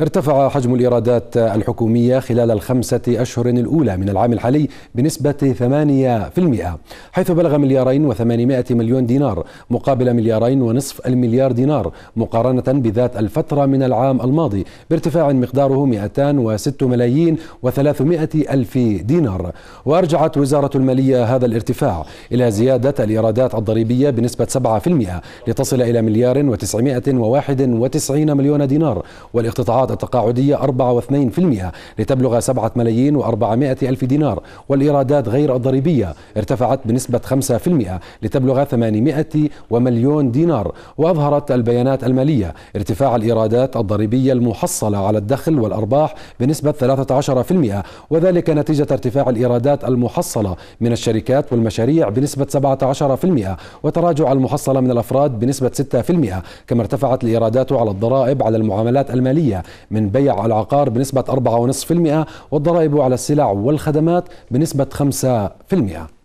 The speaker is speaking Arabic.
ارتفع حجم الإيرادات الحكومية خلال الخمسة أشهر الأولى من العام الحالي بنسبة 8% حيث بلغ مليارين و800 مليون دينار مقابل مليارين ونصف المليار دينار مقارنة بذات الفترة من العام الماضي بارتفاع مقداره 206 ملايين و300 ألف دينار وأرجعت وزارة المالية هذا الارتفاع إلى زيادة الإيرادات الضريبية بنسبة 7% لتصل إلى مليار و991 مليون دينار والاقتطاعات القاعدة التقاعدية 4.2% لتبلغ 7 ملايين و400 ألف دينار والإيرادات غير الضريبية ارتفعت بنسبة 5% لتبلغ 800 ومليون دينار وأظهرت البيانات المالية ارتفاع الإيرادات الضريبية المحصلة على الدخل والأرباح بنسبة 13% وذلك نتيجة ارتفاع الإيرادات المحصلة من الشركات والمشاريع بنسبة 17% وتراجع المحصلة من الأفراد بنسبة 6% كما ارتفعت الإيرادات على الضرائب على المعاملات المالية من بيع العقار بنسبة 4.5% والضرائب على السلع والخدمات بنسبة 5%